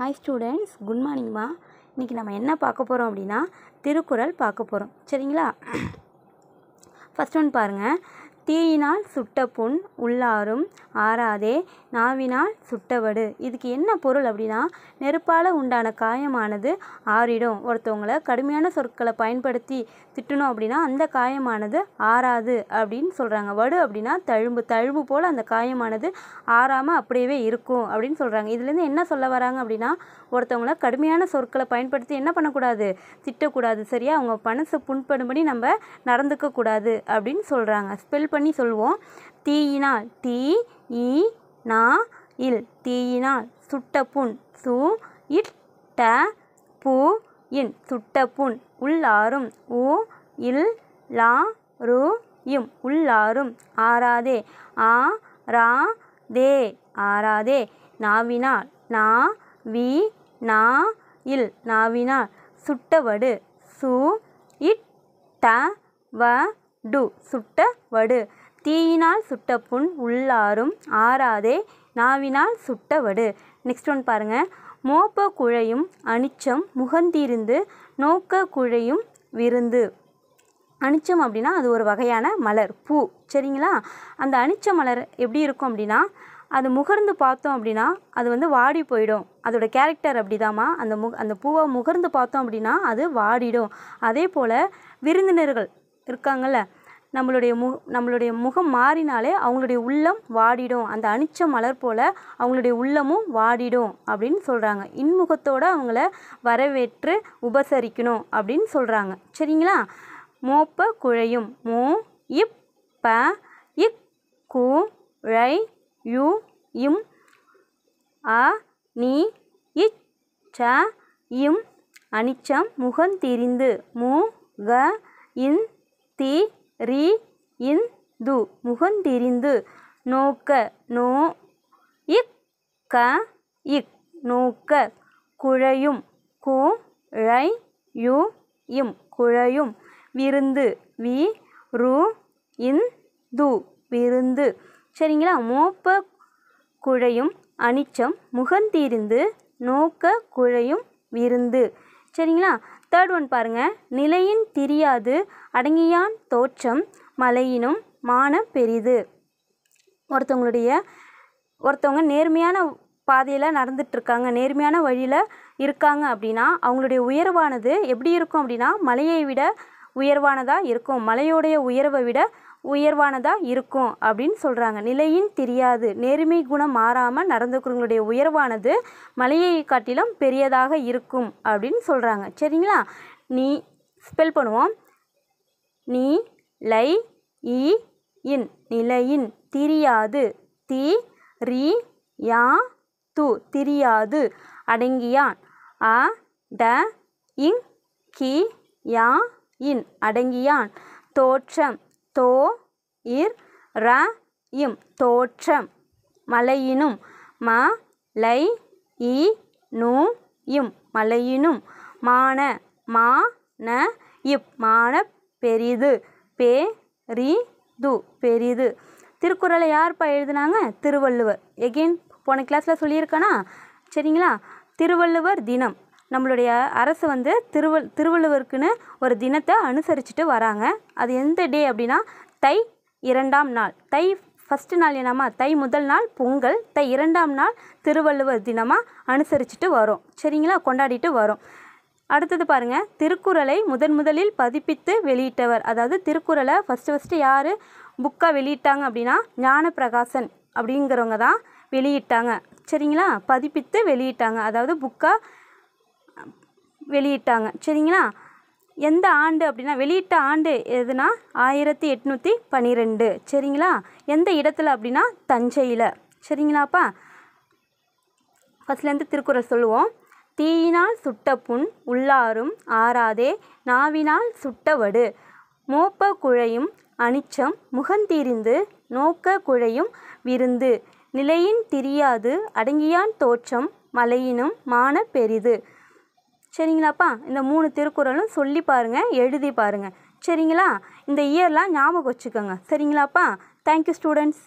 hi students good மார்னிங்மா இன்றைக்கி நம்ம என்ன பார்க்க போகிறோம் அப்படின்னா திருக்குறள் பார்க்க போகிறோம் சரிங்களா ஃபஸ்ட் ஒன் பாருங்கள் தீயினால் சுட்ட புண் உள்ளாரும் ஆறாதே நாவினால் சுட்டவடு இதுக்கு என்ன பொருள் அப்படின்னா நெருப்பால் உண்டான காயமானது ஆறிடும் ஒருத்தவங்களை கடுமையான சொற்களை பயன்படுத்தி திட்டணும் அப்படின்னா அந்த காயமானது ஆறாது அப்படின்னு சொல்கிறாங்க வடு அப்படின்னா தழும்பு தழும்பு போல் அந்த காயமானது ஆறாமல் அப்படியே இருக்கும் அப்படின்னு சொல்கிறாங்க இதுலேருந்து என்ன சொல்ல வராங்க அப்படின்னா ஒருத்தவங்கள கடுமையான சொற்களை பயன்படுத்தி என்ன பண்ணக்கூடாது திட்டக்கூடாது சரியா அவங்க மனசை புண்படும்படி நம்ம நடந்துக்கக்கூடாது அப்படின்னு சொல்கிறாங்க ஸ்பெல் பண்ணி பண்ணி சொல்லுவோம் தீயினால் தீ இ நா இல் தீயினால் சுட்ட புண் சு இட் ட பூ இன் சுட்ட புண் உள்ளாரும் உ இல் லா ரு இம் உள்ளாரும் ஆராதே ஆ ரா தே ஆராதே நாவினால் நா வி நா இல் நாவினால் சுட்டவடு சு இட் ட வ டு சுட்ட வடு தீயினால் சுட்ட புண் உள்ளாரும் ஆறாதே நாவினால் சுட்ட வடு நெக்ஸ்ட் ஒன் பாருங்கள் மோப்ப குழையும் அனிச்சம் முகந்திருந்து நோக்க குழையும் விருந்து அனிச்சம் அப்படின்னா அது ஒரு வகையான மலர் பூ சரிங்களா அந்த அனிச்ச மலர் எப்படி இருக்கும் அப்படின்னா அது முகர்ந்து பார்த்தோம் அப்படின்னா அது வந்து வாடி போயிடும் அதோட கேரக்டர் அப்படிதாம்மா அந்த மு அந்த பூவை முகர்ந்து பார்த்தோம் அப்படின்னா அது வாடிடும் அதே போல் விருந்தினர்கள் இருக்காங்கள்ல நம்மளுடைய மு நம்மளுடைய முகம் மாறினாலே அவங்களுடைய உள்ளம் வாடிடும் அந்த அனிச்ச மலர் போல் அவங்களுடைய உள்ளமும் வாடிடும் அப்படின்னு சொல்கிறாங்க இன்முகத்தோடு அவங்கள வரவேற்று உபசரிக்கணும் அப்படின்னு சொல்கிறாங்க சரிங்களா மோப்ப குழையும் மோ இப் ப இக் கு ழை யு இம் அ நீ இச் ச இம் அனிச்சம் முகந்திரிந்து மு க இன் தி ரி இன் து முகந்திரிந்து நோக்க நோ இக் க இக் நோக்க குழையும் கோ ழை யு இம் குழையும் விருந்து வி ரு இன் து விருந்து சரிங்களா மோப்ப குழையும் அனிச்சம் முகந்திரிந்து நோக்க குழையும் விருந்து சரிங்களா தேர்ட் ஒன் பாருங்கள் நிலையின் திரியாது அடங்கியான் தோற்றம் மலையினும் மான பெரிது ஒருத்தவங்களுடைய ஒருத்தவங்க நேர்மையான பாதையில் நடந்துட்டுருக்காங்க நேர்மையான வழியில் இருக்காங்க அப்படின்னா அவங்களுடைய உயர்வானது எப்படி இருக்கும் அப்படின்னா மலையை விட உயர்வானதாக இருக்கும் மலையோடைய உயர்வை விட உயர்வானதாக இருக்கும் அப்படின்னு சொல்கிறாங்க நிலையின் தெரியாது நேர்மை குணம் மாறாமல் நடந்துக்கிறவங்களுடைய உயர்வானது மலையை காட்டிலும் பெரியதாக இருக்கும் அப்படின்னு சொல்கிறாங்க சரிங்களா நீ ஸ்பெல் பண்ணுவோம் நீ லை இ இன் நிலையின் திரியாது தி ரி யா து திரியாது அடங்கியான் அ ட இங் கி யா இன் அடங்கியான் தோற்றம் தோ இர் ர இம் தோற்றம் மலையினும் ம லை இ நு இம் மலையினும் மான மா ந இப் மான பெரிது பே ரி து பெரிது திருக்குறளை யார்ப்பா எழுதினாங்க திருவள்ளுவர் எகெயின் போன கிளாஸில் சொல்லியிருக்கேனா சரிங்களா திருவள்ளுவர் தினம் நம்மளுடைய அரசு வந்து திருவள் திருவள்ளுவருக்குன்னு ஒரு தினத்தை அனுசரிச்சுட்டு வராங்க அது எந்த டே அப்படின்னா தை இரண்டாம் நாள் தை ஃபஸ்ட்டு நாள் என்னம்மா தை முதல் நாள் பொங்கல் தை இரண்டாம் நாள் திருவள்ளுவர் தினமாக அனுசரிச்சுட்டு வரும் சரிங்களா கொண்டாடிட்டு வரும் அடுத்தது பாருங்கள் திருக்குறளை முதன் முதலில் பதிப்பித்து வெளியிட்டவர் அதாவது திருக்குறளை ஃபஸ்ட்டு ஃபஸ்ட்டு யார் புக்காக வெளியிட்டாங்க அப்படின்னா ஞானப்பிரகாசன் அப்படிங்கிறவங்க தான் வெளியிட்டாங்க சரிங்களா பதிப்பித்து வெளியிட்டாங்க அதாவது புக்காக வெளியிட்டாங்க சரிங்களா எந்த ஆண்டு அப்படின்னா வெளியிட்ட ஆண்டு எதுனா ஆயிரத்தி எட்நூற்றி பன்னிரெண்டு சரிங்களா எந்த இடத்துல அப்படின்னா தஞ்சையில் சரிங்களாப்பா ஃபஸ்ட்லேருந்து திருக்குறள் சொல்லுவோம் தீயினால் சுட்ட புண் உள்ளாரும் ஆறாதே நாவினால் சுட்ட வடு மோப்ப குழையும் அனிச்சம் முகந்தீரிந்து நோக்க குழையும் விருந்து நிலையின் திரியாது அடங்கியான் தோற்றம் மலையினும் மான பெரிது சரிங்களாப்பா இந்த மூணு திருக்குறளும் சொல்லி பாருங்கள் எழுதி பாருங்கள் சரிங்களா இந்த இயர்லாம் ஞாபகம் வச்சுக்கோங்க சரிங்களாப்பா தேங்க்யூ ஸ்டூடெண்ட்ஸ்